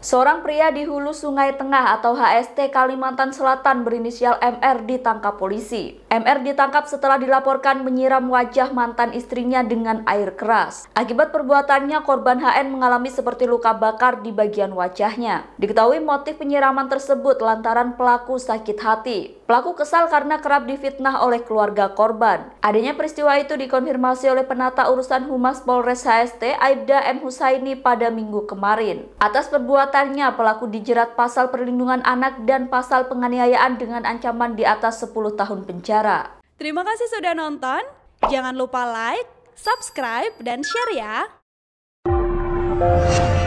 Seorang pria di hulu Sungai Tengah atau HST Kalimantan Selatan berinisial MR ditangkap polisi. MR ditangkap setelah dilaporkan menyiram wajah mantan istrinya dengan air keras. Akibat perbuatannya, korban HN mengalami seperti luka bakar di bagian wajahnya. Diketahui motif penyiraman tersebut lantaran pelaku sakit hati. Pelaku kesal karena kerap difitnah oleh keluarga korban. Adanya peristiwa itu dikonfirmasi oleh penata urusan Humas Polres HST Aibda M. Husaini pada minggu kemarin. Atas perbuatan perbuatannya, pelaku dijerat pasal perlindungan anak dan pasal penganiayaan dengan ancaman di atas 10 tahun penjara. Terima kasih sudah nonton. Jangan lupa like, subscribe, dan share ya.